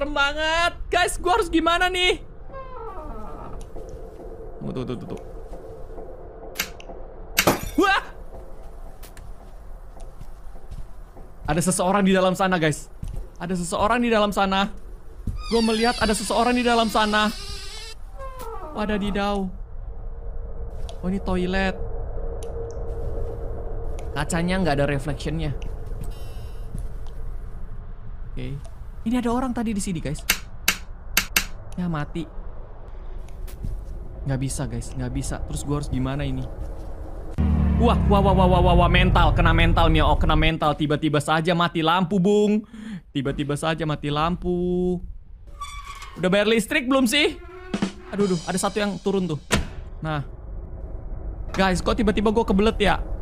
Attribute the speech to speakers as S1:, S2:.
S1: serem banget. Guys, gue harus gimana nih? Tunggu, tunggu, tunggu, tunggu. Wah! Ada seseorang di dalam sana, guys. Ada seseorang di dalam sana. Gue melihat ada seseorang di dalam sana. Ada di daun. Oh, ini toilet. Kacanya nggak ada reflectionnya. Oke. Okay. Ini ada orang tadi di sini, guys. Ya mati. Gak bisa, guys. Gak bisa. Terus gue harus gimana ini? Wah, wah, wah, wah, wah, wah, wah, mental, kena mental, Mio, oh, kena mental, tiba-tiba saja mati lampu, Bung. Tiba-tiba saja mati lampu. Udah bayar listrik belum sih? Aduh, aduh, ada satu yang turun tuh. Nah. Guys, kok tiba-tiba gue kebelet ya?